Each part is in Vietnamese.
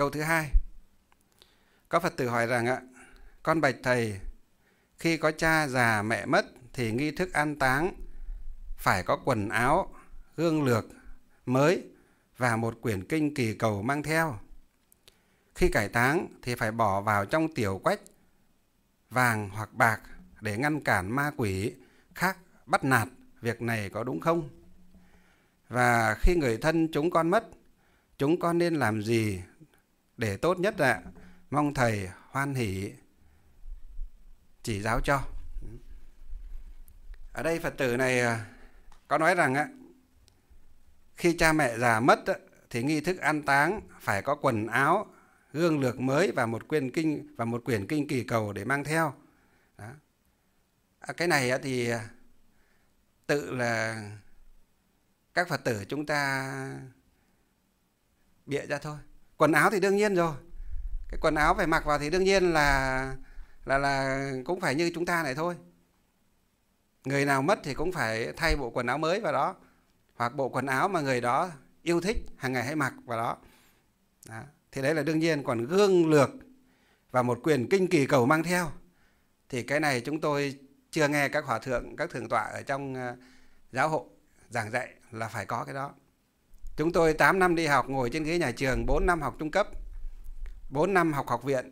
Câu thứ hai. Có Phật tử hỏi rằng ạ, con bạch thầy, khi có cha già mẹ mất thì nghi thức an táng phải có quần áo, gương lược mới và một quyển kinh kỳ cầu mang theo. Khi cải táng thì phải bỏ vào trong tiểu quách vàng hoặc bạc để ngăn cản ma quỷ khác bắt nạt. Việc này có đúng không? Và khi người thân chúng con mất, chúng con nên làm gì để tốt nhất ạ. Mong thầy hoan hỷ chỉ giáo cho. Ở đây Phật tử này à, có nói rằng á khi cha mẹ già mất thì nghi thức an táng phải có quần áo, gương lược mới và một quyển kinh và một quyển kinh kỳ cầu để mang theo. Đó. À, cái này thì à, tự là các Phật tử chúng ta bịa ra thôi quần áo thì đương nhiên rồi cái quần áo phải mặc vào thì đương nhiên là là là cũng phải như chúng ta này thôi người nào mất thì cũng phải thay bộ quần áo mới vào đó hoặc bộ quần áo mà người đó yêu thích hàng ngày hay mặc vào đó, đó. thì đấy là đương nhiên còn gương lược và một quyền kinh kỳ cầu mang theo thì cái này chúng tôi chưa nghe các hòa thượng các thượng tọa ở trong ờ, giáo hội giảng dạy là phải có cái đó Chúng tôi 8 năm đi học ngồi trên ghế nhà trường, 4 năm học trung cấp, 4 năm học học viện,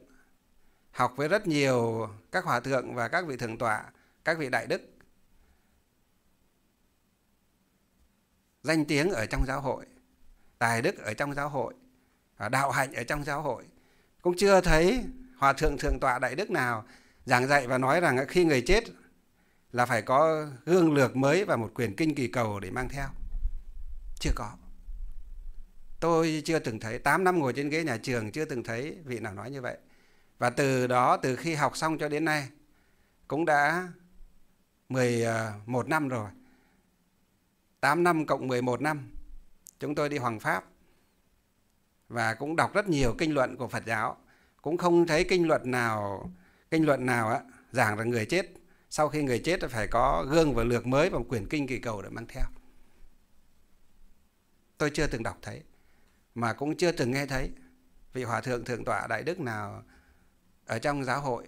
học với rất nhiều các hòa thượng và các vị thượng tọa, các vị đại đức. Danh tiếng ở trong giáo hội, tài đức ở trong giáo hội, đạo hạnh ở trong giáo hội. Cũng chưa thấy hòa thượng thượng tọa đại đức nào giảng dạy và nói rằng khi người chết là phải có gương lược mới và một quyển kinh kỳ cầu để mang theo. Chưa có tôi chưa từng thấy 8 năm ngồi trên ghế nhà trường chưa từng thấy vị nào nói như vậy và từ đó từ khi học xong cho đến nay cũng đã 11 à, năm rồi 8 năm cộng 11 năm chúng tôi đi Hoàng Pháp và cũng đọc rất nhiều kinh luận của Phật giáo cũng không thấy kinh luận nào kinh luận nào á giảng rằng người chết sau khi người chết phải có gương và lược mới và quyển kinh kỳ cầu để mang theo tôi chưa từng đọc thấy mà cũng chưa từng nghe thấy vị hòa thượng thượng tọa đại đức nào ở trong giáo hội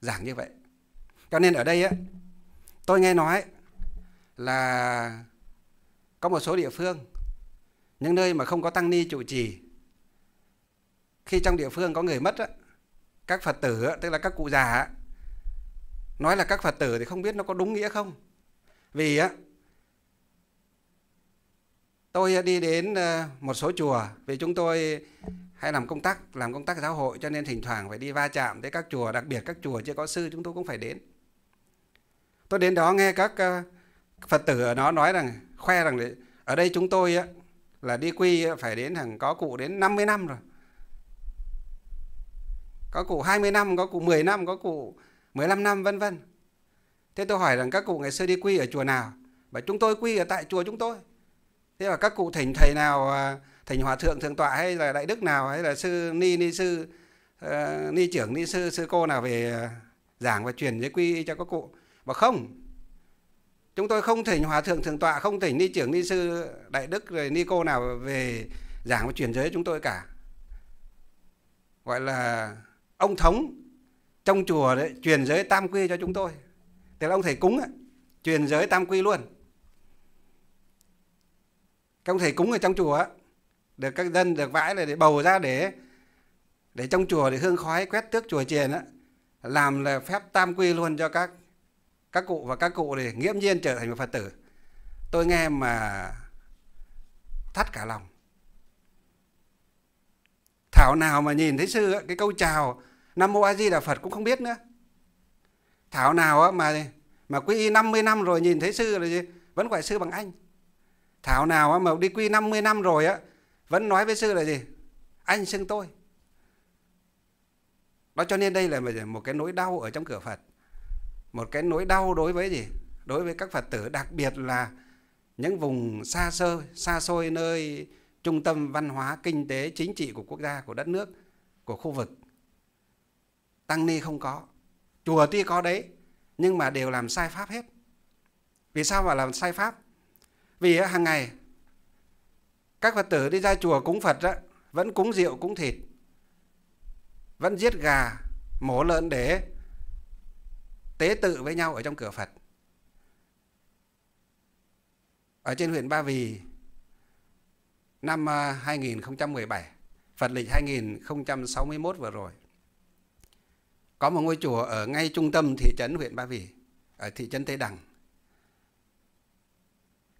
giảng như vậy cho nên ở đây á tôi nghe nói là có một số địa phương những nơi mà không có tăng ni trụ trì khi trong địa phương có người mất á, các phật tử á, tức là các cụ già á, nói là các phật tử thì không biết nó có đúng nghĩa không vì á tôi đi đến ờ, một số chùa vì chúng tôi hay làm công tác làm công tác giáo hội cho nên thỉnh thoảng phải đi va chạm tới các chùa đặc biệt các chùa chưa có sư chúng tôi cũng phải đến tôi đến đó nghe các ờ, phật tử ở đó nói rằng khoe rằng ở đây chúng tôi là đi quy phải đến hàng có cụ đến 50 năm rồi có cụ 20 năm có cụ 10 năm có cụ 15 năm vân vân thế tôi hỏi rằng các cụ ngày xưa đi quy ở chùa nào và chúng tôi quy ở tại chùa chúng tôi thế và các cụ thỉnh thầy nào à, thỉnh hòa thượng thượng tọa hay là đại đức nào hay là sư ni ni sư uh, ni trưởng ni sư sư cô nào về à, giảng và truyền giới quy cho các cụ mà không chúng tôi không thỉnh hòa thượng thượng tọa không thỉnh ni trưởng ni sư đại đức rồi ni cô nào về giảng và truyền giới chúng tôi cả gọi là ông thống trong chùa đấy truyền giới tam quy cho chúng tôi tức là ông thầy cúng ấy, truyền giới tam quy luôn các ông thầy cúng ở trong chùa được các dân được vãi là để bầu ra để để trong chùa để hương khói quét tước chùa chiền á làm là phép tam quy luôn cho các các cụ và các cụ thì nghiễm nhiên trở thành một phật tử tôi nghe mà thắt cả lòng thảo nào mà nhìn thấy sư cái câu chào nam mô a di đà phật cũng không biết nữa thảo nào mà mà quy y 50 năm rồi nhìn thấy sư là gì vẫn gọi sư bằng anh Thảo nào mà đi quy 50 năm rồi á vẫn nói với sư là gì? Anh xưng tôi. Đó cho nên đây là một cái nỗi đau ở trong cửa Phật. Một cái nỗi đau đối với gì? Đối với các Phật tử đặc biệt là những vùng xa xôi, xa xôi nơi trung tâm văn hóa, kinh tế, chính trị của quốc gia, của đất nước, của khu vực. Tăng ni không có. Chùa tuy có đấy, nhưng mà đều làm sai pháp hết. Vì sao mà làm sai pháp? Vì hàng ngày các Phật tử đi ra chùa cúng Phật đó, vẫn cúng rượu, cúng thịt, vẫn giết gà, mổ lợn để tế tự với nhau ở trong cửa Phật. Ở trên huyện Ba Vì năm 2017, à, Phật lịch 2061 vừa rồi, có một ngôi chùa ở ngay trung tâm thị trấn huyện Ba Vì, ở thị trấn Tây Đằng,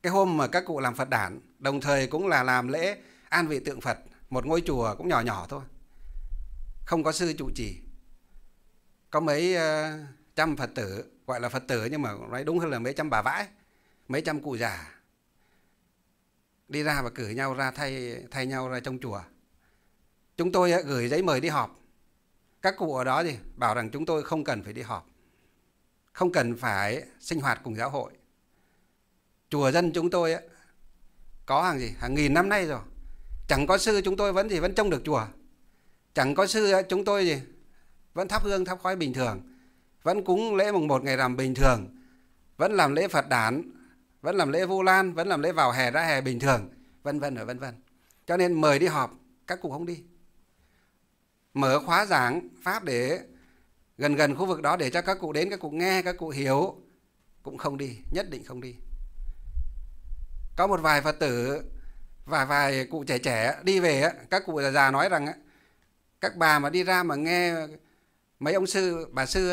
cái hôm mà các cụ làm Phật đản đồng thời cũng là làm lễ an vị tượng Phật một ngôi chùa cũng nhỏ nhỏ thôi không có sư trụ trì có mấy uh, trăm Phật tử gọi là Phật tử nhưng mà nói đúng hơn là mấy trăm bà vãi mấy trăm cụ già đi ra và cử nhau ra thay thay nhau ra trong chùa chúng tôi uh, gửi giấy mời đi họp các cụ ở đó thì bảo rằng chúng tôi không cần phải đi họp không cần phải sinh hoạt cùng giáo hội chùa dân chúng tôi ấy, có hàng gì hàng nghìn năm nay rồi chẳng có sư chúng tôi vẫn gì vẫn trông được chùa chẳng có sư ấy, chúng tôi gì vẫn thắp hương thắp khói bình thường vẫn cúng lễ mùng một ngày làm bình thường vẫn làm lễ phật đản vẫn làm lễ vu lan vẫn làm lễ vào hè ra hè bình thường vân vân ở vân vân cho nên mời đi họp các cụ không đi mở khóa giảng pháp để gần gần khu vực đó để cho các cụ đến các cụ nghe các cụ hiểu cũng không đi nhất định không đi có một vài phật tử và vài cụ trẻ trẻ đi về các cụ già già nói rằng các bà mà đi ra mà nghe mấy ông sư bà sư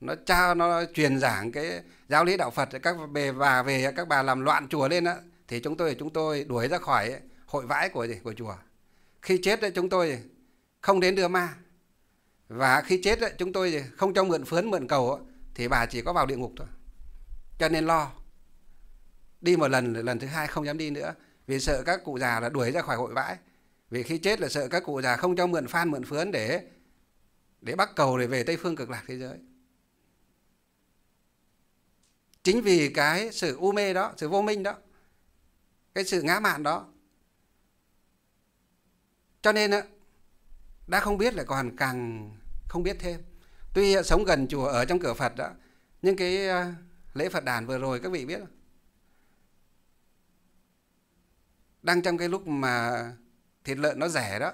nó trao nó truyền giảng cái giáo lý đạo Phật các bề bà về các bà làm loạn chùa lên á thì chúng tôi chúng tôi đuổi ra khỏi hội vãi của gì của chùa khi chết chúng tôi không đến đưa ma và khi chết chúng tôi không cho mượn phướn mượn cầu thì bà chỉ có vào địa ngục thôi cho nên lo đi một lần lần thứ hai không dám đi nữa vì sợ các cụ già là đuổi ra khỏi hội bãi vì khi chết là sợ các cụ già không cho mượn phan mượn phướn để để bắt cầu để về tây phương cực lạc thế giới chính vì cái sự u mê đó sự vô minh đó cái sự ngã mạn đó cho nên đã không biết là còn càng không biết thêm tuy sống gần chùa ở trong cửa phật đó nhưng cái ờ, lễ phật đàn vừa rồi các vị biết không? đang trong cái lúc mà thịt lợn nó rẻ đó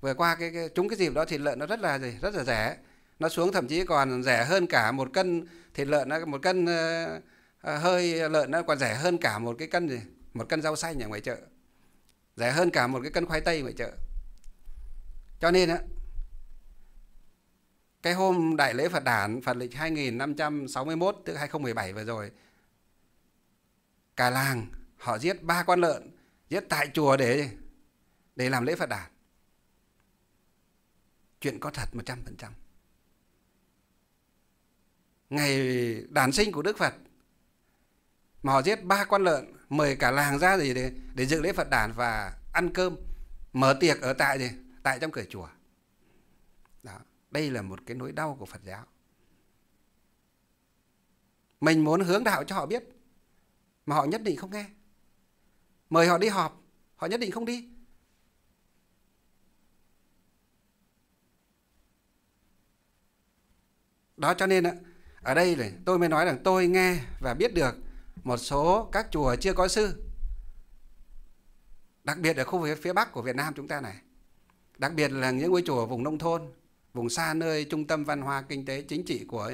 vừa qua cái, cái chúng cái dịp đó thịt lợn nó rất là gì rất là rẻ nó xuống thậm chí còn rẻ hơn cả một cân thịt lợn nó một cân uh, hơi lợn nó còn rẻ hơn cả một cái cân gì một cân rau xanh ở ngoài chợ rẻ hơn cả một cái cân khoai tây ngoài chợ cho nên á cái hôm đại lễ Phật đản Phật lịch 2561 tức 2017 vừa rồi cả làng họ giết ba con lợn nhất tại chùa để để làm lễ Phật đản. Chuyện có thật 100%. Ngày đản sinh của Đức Phật mà họ giết ba con lợn mời cả làng ra gì để để dự lễ Phật đản và ăn cơm mở tiệc ở tại gì tại trong cửa chùa đó đây là một cái nỗi đau của Phật giáo mình muốn hướng đạo cho họ biết mà họ nhất định không nghe mời họ đi họp họ nhất định không đi đó cho nên ở đây này tôi mới nói rằng tôi nghe và biết được một số các chùa chưa có sư đặc biệt ở khu vực phía bắc của Việt Nam chúng ta này đặc biệt là những ngôi chùa vùng nông thôn vùng xa nơi trung tâm văn hóa kinh tế chính trị của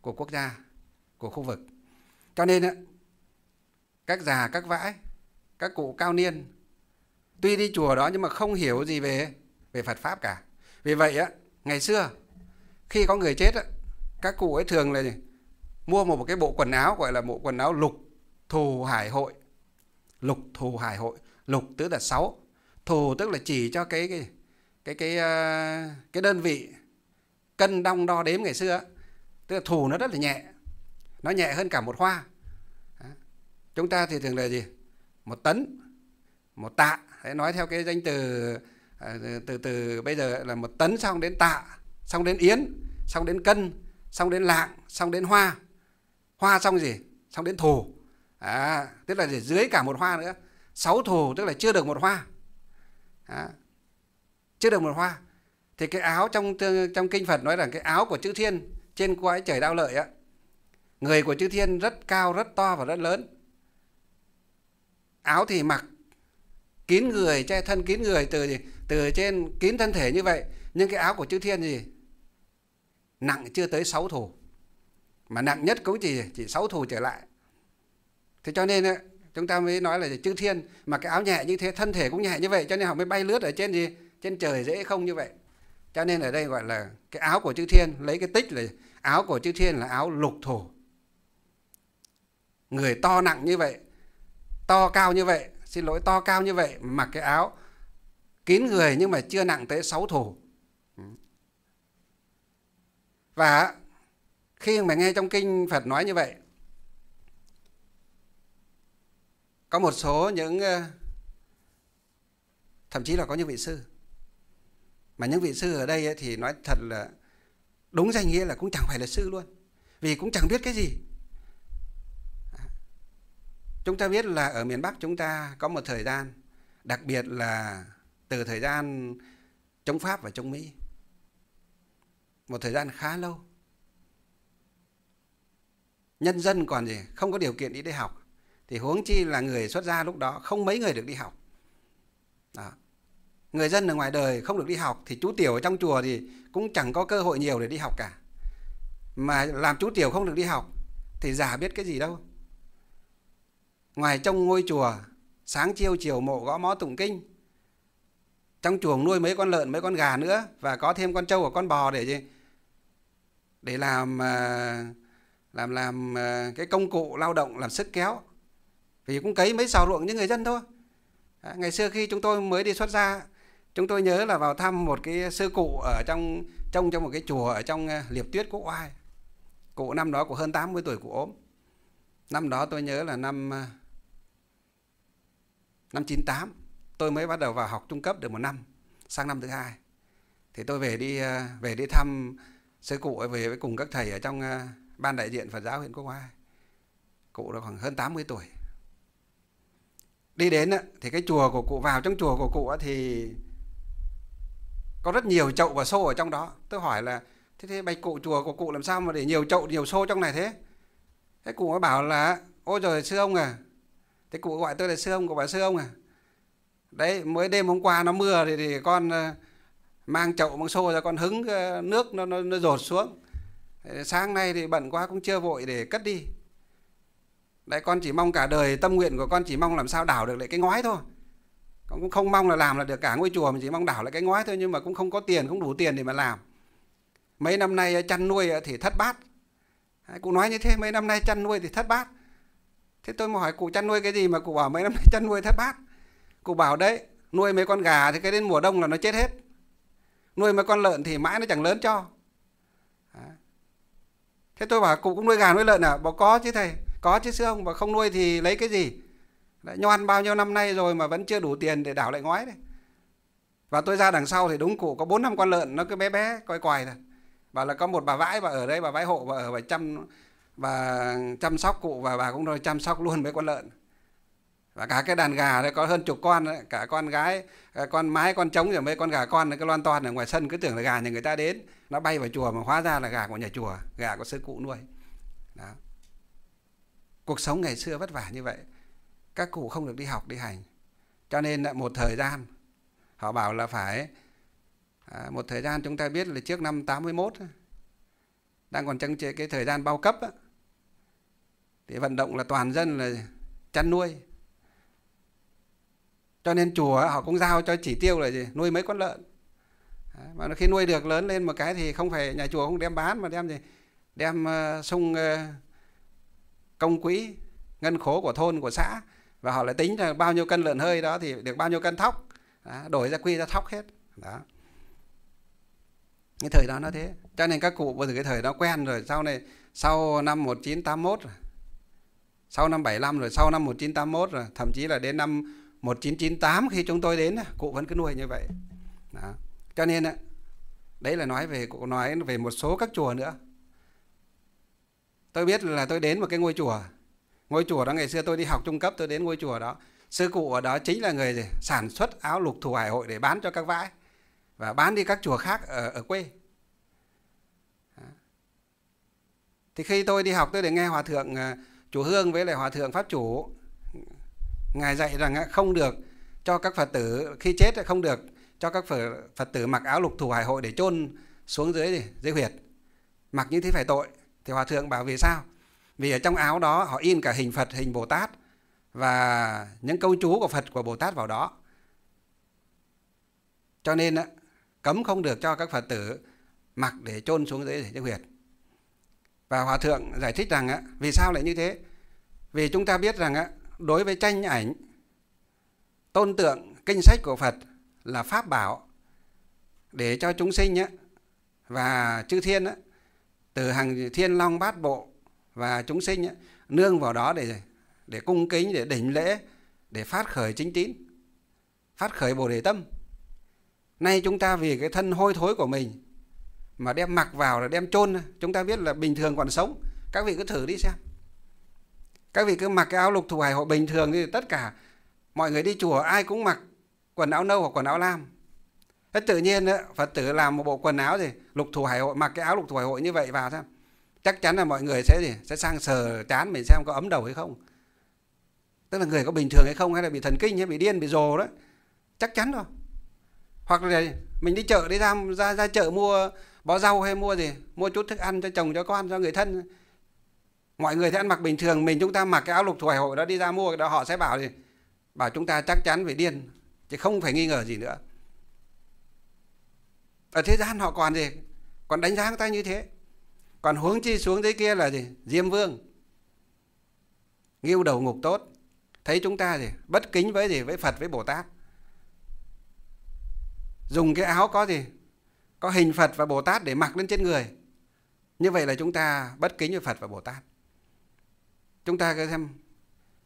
của quốc gia của khu vực cho nên các già các vãi các cụ cao niên tuy đi chùa đó nhưng mà không hiểu gì về về Phật pháp cả vì vậy á ngày xưa khi có người chết á các cụ ấy thường là gì? mua một cái bộ quần áo gọi là bộ quần áo lục thù hải hội lục thù hải hội lục tức là sáu thù tức là chỉ cho cái cái cái cái, ờ, cái đơn vị cân đong đo đếm ngày xưa tức là thù nó rất là nhẹ nó nhẹ hơn cả một hoa chúng ta thì thường là gì một tấn một tạ hãy nói theo cái danh à, từ từ từ bây giờ là một tấn xong đến tạ xong đến yến xong đến cân xong đến lạng xong đến hoa hoa xong gì xong đến thù à, tức là dưới cả một hoa nữa sáu thù tức là chưa được một hoa à, chưa được một hoa thì cái áo trong trong kinh Phật nói rằng cái áo của chữ thiên trên quái trời đao lợi á người của chữ thiên rất cao rất to và rất lớn áo thì mặc kín người che thân kín người từ từ trên kín thân thể như vậy nhưng cái áo của chư thiên gì nặng chưa tới sáu thủ, mà nặng nhất cũng chỉ chỉ sáu thủ trở lại thế cho nên chúng ta mới nói là chư thiên mà cái áo nhẹ như thế thân thể cũng nhẹ như vậy cho nên họ mới bay lướt ở trên gì trên trời dễ không như vậy cho nên ở đây gọi là cái áo của chư thiên lấy cái tích là áo của chư thiên là áo lục thổ người to nặng như vậy to cao như vậy xin lỗi to cao như vậy mặc cái áo kín người nhưng mà chưa nặng tới 6 thủ ừ. và khi mà nghe trong kinh Phật nói như vậy có một số những ờ, thậm chí là có những vị sư mà những vị sư ở đây thì nói thật là đúng danh nghĩa là cũng chẳng phải là sư luôn vì cũng chẳng biết cái gì Chúng ta biết là ở miền Bắc chúng ta có một thời gian, đặc biệt là từ thời gian chống Pháp và chống Mỹ. Một thời gian khá lâu. Nhân dân còn gì, không có điều kiện đi đi học. Thì huống chi là người xuất gia lúc đó không mấy người được đi học. Đó. Người dân ở ngoài đời không được đi học thì chú tiểu ở trong chùa thì cũng chẳng có cơ hội nhiều để đi học cả. Mà làm chú tiểu không được đi học thì giả biết cái gì đâu ngoài trong ngôi chùa sáng chiêu chiều mộ gõ mó tụng kinh trong chuồng nuôi mấy con lợn mấy con gà nữa và có thêm con trâu và con bò để gì để làm ờ, làm làm ờ, cái công cụ lao động làm sức kéo vì cũng cấy mấy sào ruộng những người dân thôi ngày xưa khi chúng tôi mới đi xuất gia chúng tôi nhớ là vào thăm một cái sư cụ ở trong trong trong một cái chùa ở trong ờ, liệp tuyết quốc oai cụ năm đó của hơn 80 tuổi cụ ốm năm đó tôi nhớ là năm năm 98 tôi mới bắt đầu vào học trung cấp được một năm sang năm thứ hai thì tôi về đi ờ, về đi thăm sư cụ về với cùng các thầy ở trong ờ, ban đại diện Phật giáo huyện Quốc Oai cụ là khoảng hơn 80 tuổi đi đến thì cái chùa của cụ vào trong chùa của cụ thì có rất nhiều chậu và xô ở trong đó tôi hỏi là thế thế bạch cụ chùa của cụ làm sao mà để nhiều chậu nhiều xô trong này thế thế cụ mới bảo là ôi rồi sư ông à thế cụ gọi tôi là sư ông cụ bảo sư ông à đấy mới đêm hôm qua nó mưa thì, thì con ờ, mang chậu mang xô ra con hứng ờ, nước nó nó, nó rột xuống sáng nay thì bận quá cũng chưa vội để cất đi đấy con chỉ mong cả đời tâm nguyện của con chỉ mong làm sao đảo được lại cái ngói thôi con cũng không mong là làm là được cả ngôi chùa mà chỉ mong đảo lại cái ngói thôi nhưng mà cũng không có tiền không đủ tiền để mà làm mấy năm nay ờ, chăn nuôi thì thất bát cụ nói như thế mấy năm nay chăn nuôi thì thất bát thế tôi mới hỏi cụ chăn nuôi cái gì mà cụ bảo mấy năm nay chăn nuôi thất bát cụ bảo đấy nuôi mấy con gà thì cái đến mùa đông là nó chết hết nuôi mấy con lợn thì mãi nó chẳng lớn cho thế tôi bảo cụ cũng nuôi gà nuôi lợn à bảo có chứ thầy có chứ sư ông và không nuôi thì lấy cái gì đã nhoan bao nhiêu năm nay rồi mà vẫn chưa đủ tiền để đảo lại ngói đấy và tôi ra đằng sau thì đúng cụ có bốn năm con lợn nó cứ bé bé coi quài rồi bảo là có một bà vãi bà ở đây bà vãi hộ bà ở bà chăm và chăm sóc cụ và bà cũng rồi chăm sóc luôn mấy con lợn và cả cái đàn gà đấy có hơn chục con đấy. cả con gái à, con mái con trống rồi mấy con gà con nó cứ loan toàn ở ngoài sân cứ tưởng là gà nhà người ta đến nó bay vào chùa mà hóa ra là gà của nhà chùa gà của sư cụ nuôi đó cuộc sống ngày xưa vất vả như vậy các cụ không được đi học đi hành cho nên một thời gian họ bảo là phải à, một thời gian chúng ta biết là trước năm 81 đang còn trong cái thời gian bao cấp á, thì vận động là toàn dân là chăn nuôi cho nên chùa họ cũng giao cho chỉ tiêu là gì nuôi mấy con lợn mà khi nuôi được lớn lên một cái thì không phải nhà chùa không đem bán mà đem gì đem ờ, sung ờ, công quỹ ngân khố của thôn của xã và họ lại tính là bao nhiêu cân lợn hơi đó thì được bao nhiêu cân thóc đổi ra quy ra thóc hết đó cái thời đó nó thế cho nên các cụ bây giờ cái thời đó quen rồi sau này sau năm 1981 rồi sau năm 75 rồi sau năm 1981 rồi thậm chí là đến năm 1998 khi chúng tôi đến cụ vẫn cứ nuôi như vậy đó. cho nên đấy là nói về cụ nói về một số các chùa nữa tôi biết là tôi đến một cái ngôi chùa ngôi chùa đó ngày xưa tôi đi học trung cấp tôi đến ngôi chùa đó sư cụ ở đó chính là người gì? sản xuất áo lục thủ hải hội để bán cho các vãi và bán đi các chùa khác ở, ở quê thì khi tôi đi học tôi để nghe hòa thượng à, chủ hương với lại hòa thượng pháp chủ ngài dạy rằng không được cho các phật tử khi chết không được cho các phật phật tử mặc áo lục thủ hải hội để chôn xuống dưới dưới huyệt mặc như thế phải tội thì hòa thượng bảo vì sao vì ở trong áo đó họ in cả hình phật hình bồ tát và những câu chú của phật của bồ tát vào đó cho nên cấm không được cho các phật tử mặc để chôn xuống dưới dưới huyệt và hòa thượng giải thích rằng vì sao lại như thế vì chúng ta biết rằng á, đối với tranh ảnh, tôn tượng, kinh sách của Phật là pháp bảo để cho chúng sinh á, và chư thiên á, từ hàng thiên long bát bộ và chúng sinh á, nương vào đó để để cung kính, để đỉnh lễ, để phát khởi chính tín, phát khởi bồ đề tâm. Nay chúng ta vì cái thân hôi thối của mình mà đem mặc vào là đem chôn chúng ta biết là bình thường còn sống các vị cứ thử đi xem các vị cứ mặc cái áo lục thủ hải hội bình thường thì tất cả mọi người đi chùa ai cũng mặc quần áo nâu hoặc quần áo lam thế tự nhiên phật tử làm một bộ quần áo gì lục thủ hải hội mặc cái áo lục thủ hải hội như vậy vào xem chắc chắn là mọi người sẽ gì sẽ sang sờ chán mình xem có ấm đầu hay không tức là người có bình thường hay không hay là bị thần kinh hay bị điên bị rồ đó chắc chắn rồi hoặc là mình đi chợ đi ra ra ra chợ mua bó rau hay mua gì mua chút thức ăn cho chồng cho con cho người thân mọi người sẽ ăn mặc bình thường mình chúng ta mặc cái áo lục thổi hội đó đi ra mua đó họ sẽ bảo thì bảo chúng ta chắc chắn phải điên chứ không phải nghi ngờ gì nữa ở thế gian họ còn gì còn đánh giá người ta như thế còn hướng chi xuống dưới kia là gì diêm vương nghiêu đầu ngục tốt thấy chúng ta gì bất kính với gì với phật với bồ tát dùng cái áo có gì có hình phật và bồ tát để mặc lên trên người như vậy là chúng ta bất kính với phật và bồ tát chúng ta cứ xem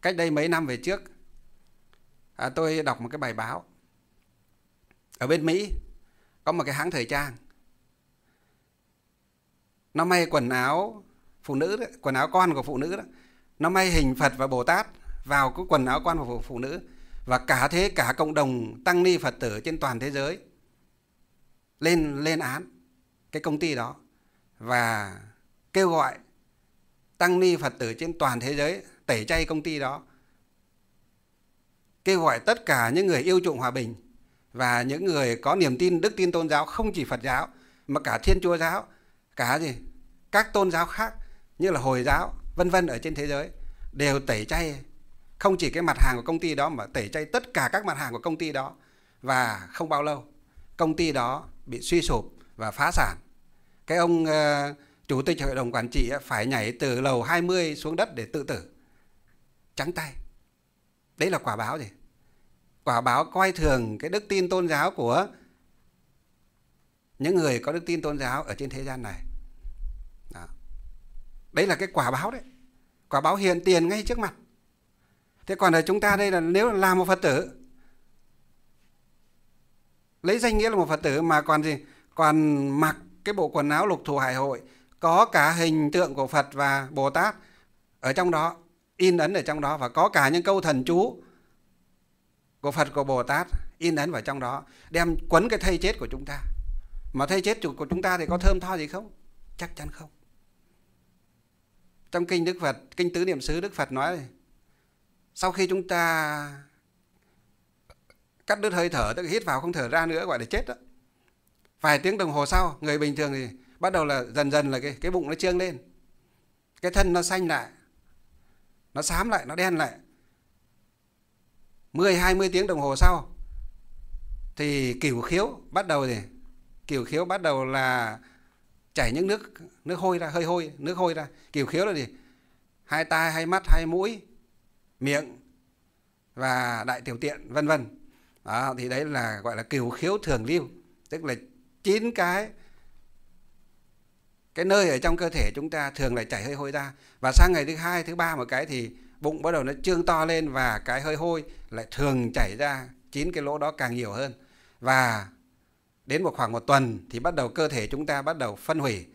cách đây mấy năm về trước à, tôi đọc một cái bài báo ở bên Mỹ có một cái hãng thời trang nó may quần áo phụ nữ đó, quần áo con của phụ nữ đó nó may hình Phật và Bồ Tát vào cái quần áo con của phụ nữ và cả thế cả cộng đồng tăng ni Phật tử trên toàn thế giới lên lên án cái công ty đó và kêu gọi tăng ni Phật tử trên toàn thế giới tẩy chay công ty đó. Kêu gọi tất cả những người yêu trụng hòa bình và những người có niềm tin đức tin tôn giáo không chỉ Phật giáo mà cả Thiên Chúa giáo, cả gì các tôn giáo khác như là Hồi giáo vân vân ở trên thế giới đều tẩy chay không chỉ cái mặt hàng của công ty đó mà tẩy chay tất cả các mặt hàng của công ty đó và không bao lâu công ty đó bị suy sụp và phá sản cái ông uh, chủ tịch hội đồng quản trị phải nhảy từ lầu 20 xuống đất để tự tử. Trắng tay. Đấy là quả báo gì? Quả báo coi thường cái đức tin tôn giáo của những người có đức tin tôn giáo ở trên thế gian này. Đó. Đấy là cái quả báo đấy. Quả báo hiện tiền ngay trước mặt. Thế còn ở chúng ta đây là nếu là một Phật tử lấy danh nghĩa là một Phật tử mà còn gì còn mặc cái bộ quần áo lục thù hải hội có cả hình tượng của Phật và Bồ Tát ở trong đó, in ấn ở trong đó và có cả những câu thần chú của Phật của Bồ Tát in ấn vào trong đó, đem quấn cái thây chết của chúng ta. Mà thây chết của chúng ta thì có thơm tho gì không? Chắc chắn không. Trong kinh Đức Phật, kinh Tứ Niệm xứ Đức Phật nói sau khi chúng ta cắt đứt hơi thở, tức hít vào không thở ra nữa gọi là chết đó. Vài tiếng đồng hồ sau, người bình thường thì bắt đầu là dần dần là cái cái bụng nó trương lên cái thân nó xanh lại nó xám lại nó đen lại 10 20 tiếng đồng hồ sau thì cửu khiếu bắt đầu gì cửu khiếu bắt đầu là chảy những nước nước hôi ra hơi hôi nước hôi ra cửu khiếu là gì hai tai hai mắt hai mũi miệng và đại tiểu tiện vân vân đó, thì đấy là gọi là cửu khiếu thường lưu tức là chín cái cái nơi ở trong cơ thể chúng ta thường lại chảy hơi hôi ra và sang ngày thứ hai thứ ba một cái thì bụng bắt đầu nó trương to lên và cái hơi hôi lại thường chảy ra chín cái lỗ đó càng nhiều hơn và đến một khoảng một tuần thì bắt đầu cơ thể chúng ta bắt đầu phân hủy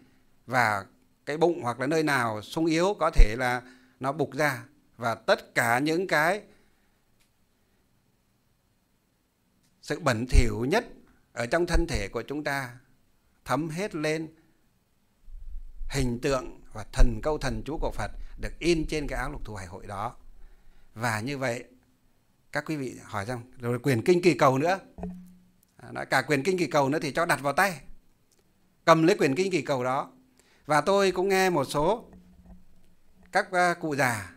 và cái bụng hoặc là nơi nào sung yếu có thể là nó bục ra và tất cả những cái sự bẩn thỉu nhất ở trong thân thể của chúng ta thấm hết lên hình tượng và thần câu thần chú của Phật được in trên cái áo lục thù hải hội đó. Và như vậy các quý vị hỏi rằng rồi quyền kinh kỳ cầu nữa. À, nói cả quyền kinh kỳ cầu nữa thì cho đặt vào tay. Cầm lấy quyền kinh kỳ cầu đó. Và tôi cũng nghe một số các à, cụ già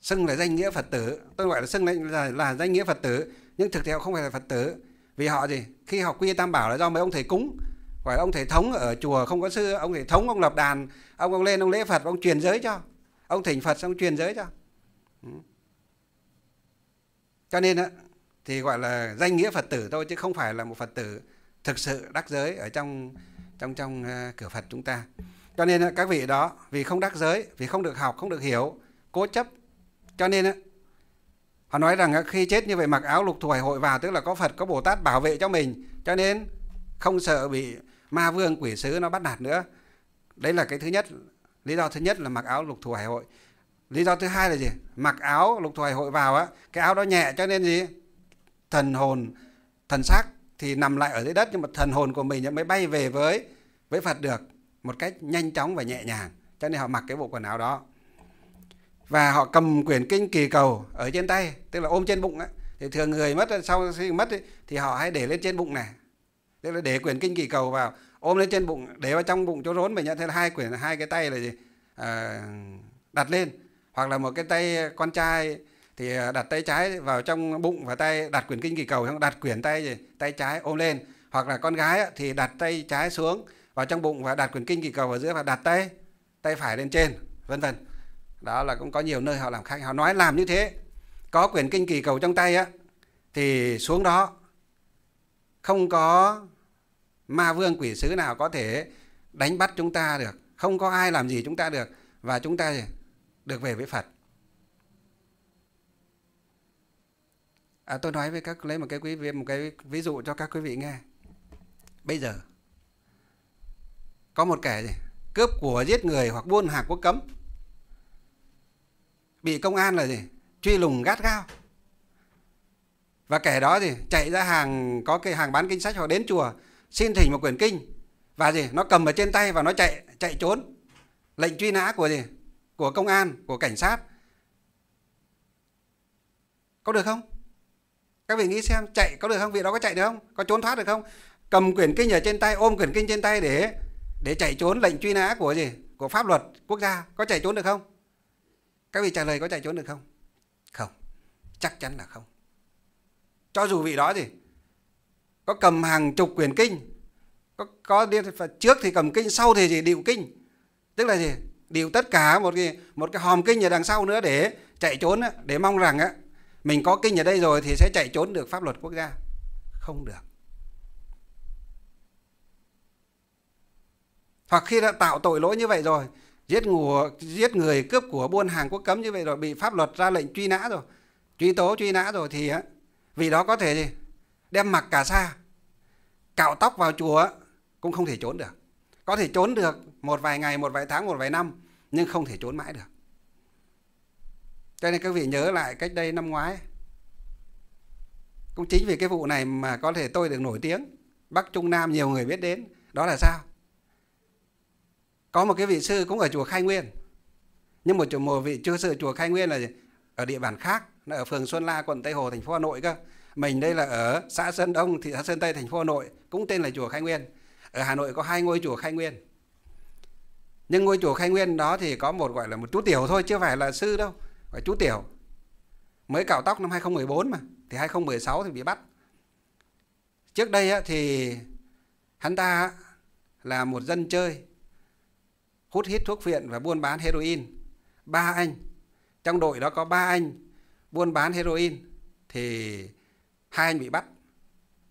xưng là danh nghĩa Phật tử, tôi gọi là xưng là, là danh nghĩa Phật tử, nhưng thực tế họ không phải là Phật tử vì họ gì khi họ quy tam bảo là do mấy ông thầy cúng hỏi ông thể thống ở chùa không có sư ông thể thống ông lập đàn ông ông lên ông lễ phật ông truyền giới cho ông thỉnh phật xong truyền giới cho ừ. cho nên thì gọi là danh nghĩa phật tử thôi chứ không phải là một phật tử thực sự đắc giới ở trong trong trong ờ, cửa phật chúng ta cho nên các vị đó vì không đắc giới vì không được học không được hiểu cố chấp cho nên họ nói rằng khi chết như vậy mặc áo lục thù hội vào tức là có phật có bồ tát bảo vệ cho mình cho nên không sợ bị ma vương quỷ sứ nó bắt nạt nữa đấy là cái thứ nhất lý do thứ nhất là mặc áo lục thù hải hội lý do thứ hai là gì mặc áo lục thù hải hội vào á cái áo đó nhẹ cho nên gì thần hồn thần xác thì nằm lại ở dưới đất nhưng mà thần hồn của mình mới bay về với với phật được một cách nhanh chóng và nhẹ nhàng cho nên họ mặc cái bộ quần áo đó và họ cầm quyển kinh kỳ cầu ở trên tay tức là ôm trên bụng á thì thường người mất sau khi mất ấy, thì họ hay để lên trên bụng này tức là để quyển kinh kỳ cầu vào ôm lên trên bụng để vào trong bụng chỗ rốn mình nhá thế hai quyển hai cái tay là gì à, đặt lên hoặc là một cái tay con trai thì à, đặt tay trái vào trong bụng và tay đặt quyển kinh kỳ cầu không đặt quyển tay gì tay trái ôm lên hoặc là con gái thì đặt tay trái xuống vào trong bụng và đặt quyển kinh kỳ cầu vào giữa và đặt tay tay phải lên trên vân vân đó là cũng có nhiều nơi họ làm khác họ nói làm như thế có quyển kinh kỳ cầu trong tay á thì xuống đó không có ma vương quỷ sứ nào có thể đánh bắt chúng ta được không có ai làm gì chúng ta được và chúng ta được về với phật à, tôi nói với các lấy một cái quý vị một cái ví dụ cho các quý vị nghe bây giờ có một kẻ gì? cướp của giết người hoặc buôn hàng quốc cấm bị công an là gì truy lùng gắt gao và kẻ đó thì chạy ra hàng có cái hàng bán kinh sách hoặc đến chùa xin thỉnh một quyển kinh và gì nó cầm ở trên tay và nó chạy chạy trốn lệnh truy nã của gì của công an của cảnh sát có được không các vị nghĩ xem chạy có được không vị đó có chạy được không có trốn thoát được không cầm quyển kinh ở trên tay ôm quyển kinh trên tay để để chạy trốn lệnh truy nã của gì của pháp luật quốc gia có chạy trốn được không các vị trả lời có chạy trốn được không không chắc chắn là không cho dù vị đó gì có cầm hàng chục quyển kinh có có điên trước thì cầm kinh sau thì gì điệu kinh tức là gì điệu tất cả một cái một cái hòm kinh ở đằng sau nữa để chạy trốn để mong rằng á mình có kinh ở đây rồi thì sẽ chạy trốn được pháp luật quốc gia không được hoặc khi đã tạo tội lỗi như vậy rồi giết ngùa giết người cướp của buôn hàng quốc cấm như vậy rồi bị pháp luật ra lệnh truy nã rồi truy tố truy nã rồi thì á vì đó có thể gì đem mặc cả xa cạo tóc vào chùa cũng không thể trốn được có thể trốn được một vài ngày một vài tháng một vài năm nhưng không thể trốn mãi được cho nên các vị nhớ lại cách đây năm ngoái cũng chính vì cái vụ này mà có thể tôi được nổi tiếng bắc trung nam nhiều người biết đến đó là sao có một cái vị sư cũng ở chùa khai nguyên nhưng một chùa một vị chưa sư chùa khai nguyên là ở địa bàn khác là ở phường xuân la quận tây hồ thành phố hà nội cơ mình đây là ở xã Sơn Đông thị xã Sơn Tây thành phố Hà Nội cũng tên là chùa Khai Nguyên ở Hà Nội có hai ngôi chùa Khai Nguyên nhưng ngôi chùa Khai Nguyên đó thì có một gọi là một chú tiểu thôi chứ phải là sư đâu gọi chú tiểu mới cạo tóc năm 2014 mà thì 2016 thì bị bắt trước đây thì hắn ta là một dân chơi hút hít thuốc phiện và buôn bán heroin ba anh trong đội đó có ba anh buôn bán heroin thì hai anh bị bắt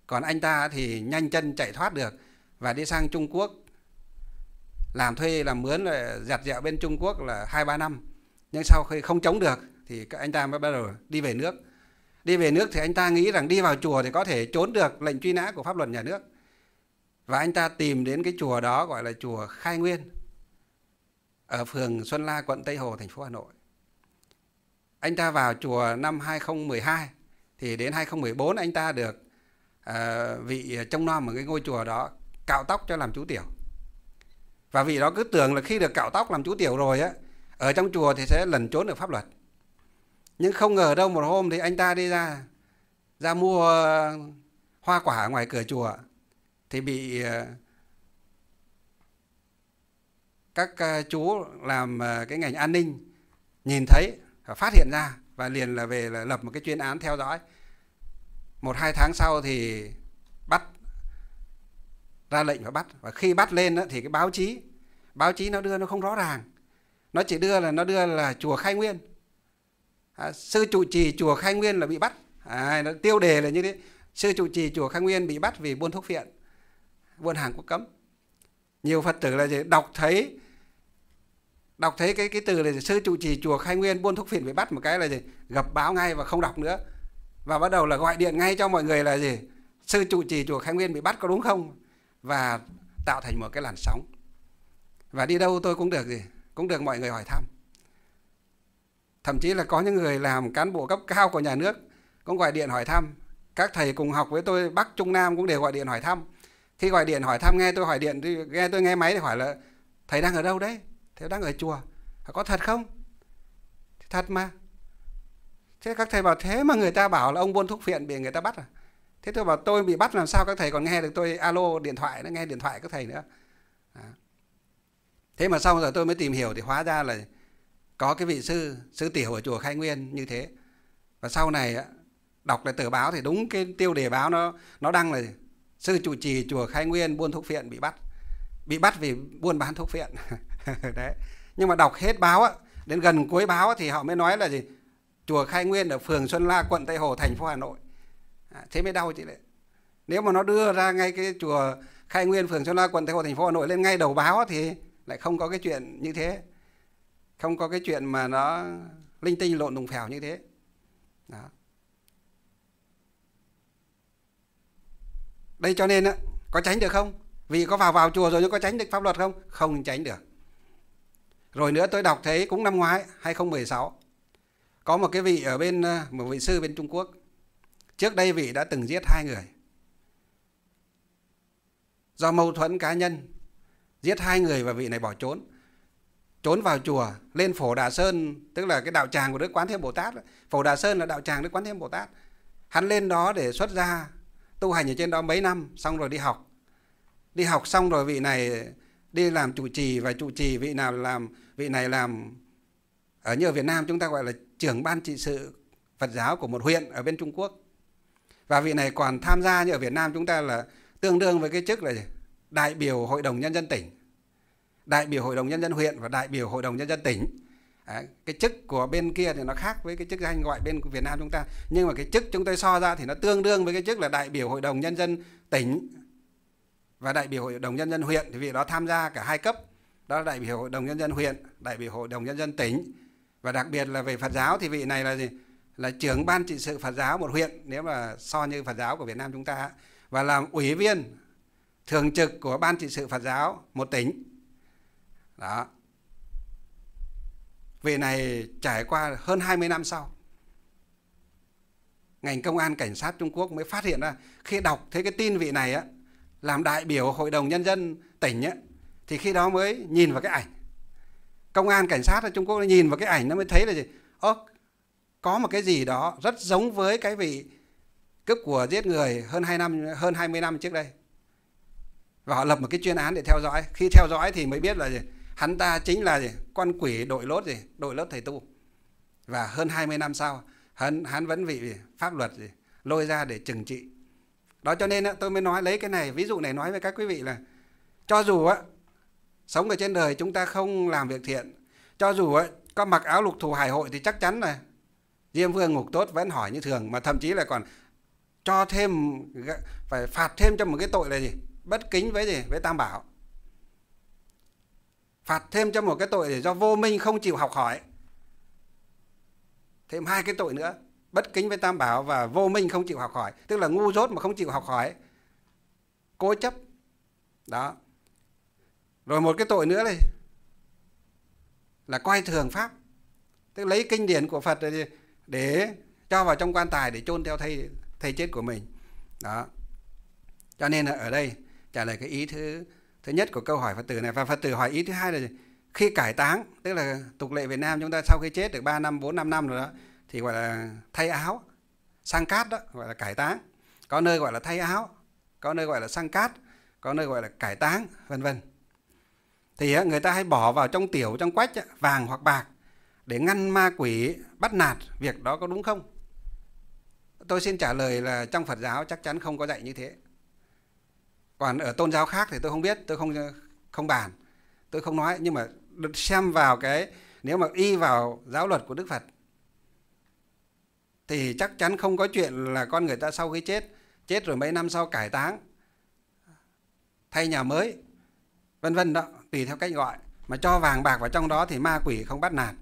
còn anh ta thì nhanh chân chạy thoát được và đi sang Trung Quốc làm thuê làm mướn là ờ, giặt dẹo bên Trung Quốc là hai ba năm nhưng sau khi không chống được thì anh ta mới bắt đầu đi về nước đi về nước thì anh ta nghĩ rằng đi vào chùa thì có thể trốn được lệnh truy nã của pháp luật nhà nước và anh ta tìm đến cái chùa đó gọi là chùa Khai Nguyên ở phường Xuân La quận Tây Hồ thành phố Hà Nội anh ta vào chùa năm 2012 thì đến 2014 anh ta được uh, vị trông nom ở cái ngôi chùa đó cạo tóc cho làm chú tiểu và vị đó cứ tưởng là khi được cạo tóc làm chú tiểu rồi á ở trong chùa thì sẽ lẩn trốn được pháp luật nhưng không ngờ đâu một hôm thì anh ta đi ra ra mua hoa quả ngoài cửa chùa thì bị ờ, các ờ, chú làm cái ngành an ninh nhìn thấy và phát hiện ra và liền là về là lập một cái chuyên án theo dõi một hai tháng sau thì bắt ra lệnh và bắt và khi bắt lên thì cái báo chí báo chí nó đưa nó không rõ ràng nó chỉ đưa là nó đưa là chùa khai nguyên à, sư trụ trì chùa khai nguyên là bị bắt à, nó tiêu đề là như thế sư trụ trì chùa khai nguyên bị bắt vì buôn thuốc phiện buôn hàng có cấm nhiều phật tử là gì đọc thấy đọc thấy cái cái từ là sư trụ trì chùa khai nguyên buôn thuốc phiện bị bắt một cái là gì gặp báo ngay và không đọc nữa và bắt đầu là gọi điện ngay cho mọi người là gì sư trụ trì chùa khai nguyên bị bắt có đúng không và tạo thành một cái làn sóng và đi đâu tôi cũng được gì cũng được mọi người hỏi thăm thậm chí là có những người làm cán bộ cấp cao của nhà nước cũng gọi điện hỏi thăm các thầy cùng học với tôi bắc trung nam cũng đều gọi điện hỏi thăm khi gọi điện hỏi thăm nghe tôi hỏi điện nghe tôi nghe máy thì hỏi là thầy đang ở đâu đấy thế đang ở chùa à, có thật không thật mà thế các thầy bảo thế mà người ta bảo là ông buôn thuốc phiện bị người ta bắt à thế tôi bảo tôi bị bắt làm sao các thầy còn nghe được tôi alo điện thoại nó nghe điện thoại các thầy nữa à. thế mà sau rồi tôi mới tìm hiểu thì hóa ra là có cái vị sư sư tiểu ở chùa khai nguyên như thế và sau này đọc lại tờ báo thì đúng cái tiêu đề báo nó nó đăng là sư chủ trì chùa khai nguyên buôn thuốc phiện bị bắt bị bắt vì buôn bán thuốc phiện đấy nhưng mà đọc hết báo á đến gần cuối báo thì họ mới nói là gì chùa khai nguyên ở phường xuân la quận tây hồ thành phố hà nội à, thế mới đau chị đấy nếu mà nó đưa ra ngay cái chùa khai nguyên phường xuân la quận tây hồ thành phố hà nội lên ngay đầu báo thì lại không có cái chuyện như thế không có cái chuyện mà nó linh tinh lộn đùng phèo như thế đó đây cho nên á có tránh được không vì có vào vào chùa rồi nhưng có tránh được pháp luật không không tránh được rồi nữa tôi đọc thấy cũng năm ngoái 2016 có một cái vị ở bên ờ, một vị sư bên Trung Quốc. Trước đây vị đã từng giết hai người. Do mâu thuẫn cá nhân giết hai người và vị này bỏ trốn. Trốn vào chùa lên Phổ Đà Sơn, tức là cái đạo tràng của Đức Quán Thế Bồ Tát. Phổ Đà Sơn là đạo tràng Đức Quán Thế Bồ Tát. Hắn lên đó để xuất gia tu hành ở trên đó mấy năm xong rồi đi học. Đi học xong rồi vị này đi làm chủ trì và chủ trì vị nào làm vị này làm ở như ở Việt Nam chúng ta gọi là trưởng ban trị sự Phật giáo của một huyện ở bên Trung Quốc và vị này còn tham gia như ở Việt Nam chúng ta là tương đương với cái chức là đại biểu hội đồng nhân dân tỉnh đại biểu hội đồng nhân dân huyện và đại biểu hội đồng nhân dân tỉnh à, cái chức của bên kia thì nó khác với cái chức danh gọi bên Việt Nam chúng ta nhưng mà cái chức chúng tôi so ra thì nó tương đương với cái chức là đại biểu hội đồng nhân dân tỉnh và đại biểu hội đồng nhân dân huyện thì vị đó tham gia cả hai cấp đó là đại biểu hội đồng nhân dân huyện đại biểu hội đồng nhân dân tỉnh và đặc biệt là về Phật giáo thì vị này là gì là trưởng ban trị sự Phật giáo một huyện nếu mà so như Phật giáo của Việt Nam chúng ta và làm ủy viên thường trực của ban trị sự Phật giáo một tỉnh đó vị này trải qua hơn 20 năm sau ngành công an cảnh sát Trung Quốc mới phát hiện ra khi đọc thấy cái tin vị này á làm đại biểu hội đồng nhân dân tỉnh ấy, thì khi đó mới nhìn vào cái ảnh công an cảnh sát ở trung quốc nó nhìn vào cái ảnh nó mới thấy là gì ơ có một cái gì đó rất giống với cái vị cướp của giết người hơn hai năm hơn 20 năm trước đây và họ lập một cái chuyên án để theo dõi khi theo dõi thì mới biết là gì hắn ta chính là gì quan quỷ đội lốt gì đội lốt thầy tu và hơn 20 năm sau hắn hắn vẫn bị pháp luật gì lôi ra để trừng trị đó cho nên tôi mới nói lấy cái này ví dụ này nói với các quý vị là cho dù á sống ở trên đời chúng ta không làm việc thiện cho dù á có mặc áo lục thù hải hội thì chắc chắn là diêm vương ngục tốt vẫn hỏi như thường mà thậm chí là còn cho thêm phải phạt thêm cho một cái tội là gì bất kính với gì với tam bảo phạt thêm cho một cái tội để do vô minh không chịu học hỏi thêm hai cái tội nữa bất kính với tam bảo và vô minh không chịu học hỏi tức là ngu dốt mà không chịu học hỏi cố chấp đó rồi một cái tội nữa đây là coi thường pháp tức lấy kinh điển của phật để cho vào trong quan tài để chôn theo thầy thầy chết của mình đó cho nên là ở đây trả lời cái ý thứ thứ nhất của câu hỏi phật tử này và phật tử hỏi ý thứ hai là khi cải táng tức là tục lệ việt nam chúng ta sau khi chết được 3 năm 4 5 năm rồi đó thì gọi là thay áo sang cát đó gọi là cải táng có nơi gọi là thay áo có nơi gọi là sang cát có nơi gọi là cải táng vân vân thì người ta hay bỏ vào trong tiểu trong quách vàng hoặc bạc để ngăn ma quỷ bắt nạt việc đó có đúng không tôi xin trả lời là trong phật giáo chắc chắn không có dạy như thế còn ở tôn giáo khác thì tôi không biết tôi không không bàn tôi không nói nhưng mà xem vào cái nếu mà y vào giáo luật của đức phật thì chắc chắn không có chuyện là con người ta sau khi chết chết rồi mấy năm sau cải táng thay nhà mới vân vân đó tùy theo cách gọi mà cho vàng bạc vào trong đó thì ma quỷ không bắt nạt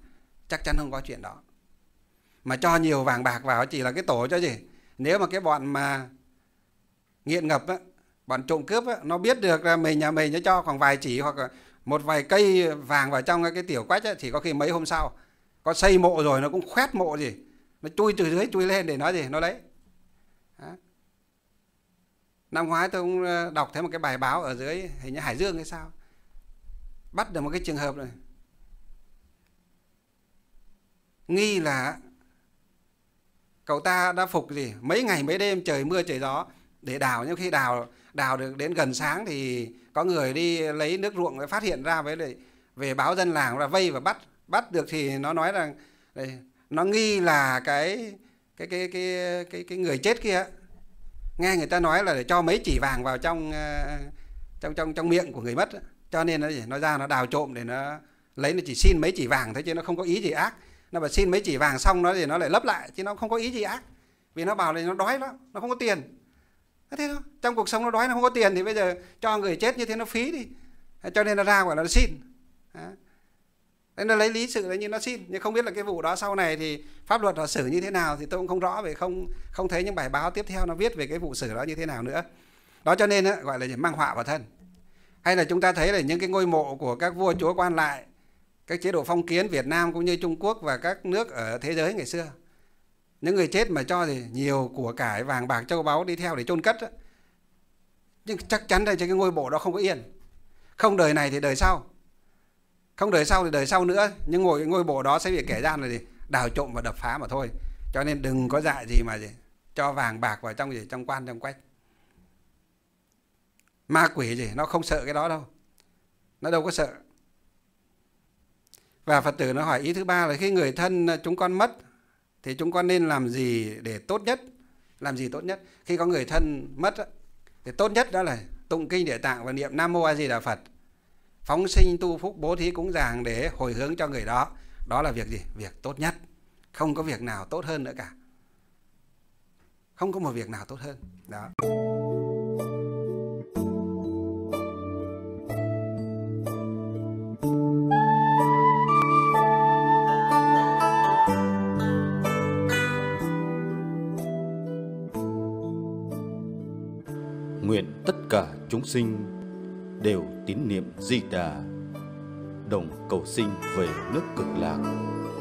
chắc chắn không có chuyện đó mà cho nhiều vàng bạc vào chỉ là cái tổ cho gì nếu mà cái bọn mà nghiện ngập á, bọn trộm cướp á, nó biết được là mình nhà mình nó cho khoảng vài chỉ hoặc một vài cây vàng vào trong cái tiểu quách á, thì có khi mấy hôm sau có xây mộ rồi nó cũng khoét mộ gì nó chui từ dưới chui lên để nói gì nó lấy Đó. năm ngoái tôi cũng ờ, đọc thấy một cái bài báo ở dưới hình như hải dương hay sao bắt được một cái trường hợp này nghi là cậu ta đã phục gì mấy ngày mấy đêm trời mưa trời gió để đào nhưng khi đào đào được đến gần sáng thì có người đi lấy nước ruộng mới phát hiện ra với lại về báo dân làng là vây và bắt bắt được thì nó nói rằng đây, nó nghi là cái cái cái cái cái, cái người chết kia nghe người ta nói là để cho mấy chỉ vàng vào trong ờ, trong trong trong miệng của người mất cho nên nó gì nó ra nó đào trộm để nó lấy nó chỉ xin mấy chỉ vàng thế chứ nó không có ý gì ác nó bảo xin mấy chỉ vàng xong nó thì nó lại lấp lại chứ nó không có ý gì ác vì nó bảo là nó đói lắm nó không có tiền thế thôi trong cuộc sống nó đói nó không có tiền thì bây giờ cho người chết như thế nó phí đi cho nên nó ra gọi là nó xin Đó nên là lấy lý sự đấy như nó xin nhưng không biết là cái vụ đó sau này thì pháp luật họ xử như thế nào thì tôi cũng không rõ về không không thấy những bài báo tiếp theo nó viết về cái vụ xử đó như thế nào nữa đó cho nên á, gọi là mang họa vào thân hay là chúng ta thấy là những cái ngôi mộ của các vua chúa quan lại các chế độ phong kiến Việt Nam cũng như Trung Quốc và các nước ở thế giới ngày xưa những người chết mà cho thì nhiều của cải vàng bạc châu báu đi theo để chôn cất đó. nhưng chắc chắn là trên cái ngôi mộ đó không có yên không đời này thì đời sau không đời sau thì đời sau nữa nhưng ngồi ngôi bộ đó sẽ bị kẻ gian là gì đào trộm và đập phá mà thôi cho nên đừng có dại gì mà gì cho vàng bạc vào trong gì trong quan trong quách ma quỷ gì nó không sợ cái đó đâu nó đâu có sợ và phật tử nó hỏi ý thứ ba là khi người thân ờ, chúng con mất thì chúng con nên làm gì để tốt nhất làm gì tốt nhất khi có người thân mất thì tốt nhất đó là tụng kinh địa tạng và niệm nam mô a di đà phật phóng sinh tu phúc bố thí cúng dường để hồi hướng cho người đó đó là việc gì việc tốt nhất không có việc nào tốt hơn nữa cả không có một việc nào tốt hơn đó nguyện tất cả chúng sinh đều tín niệm Di Đà, đồng cầu sinh về nước cực lạc.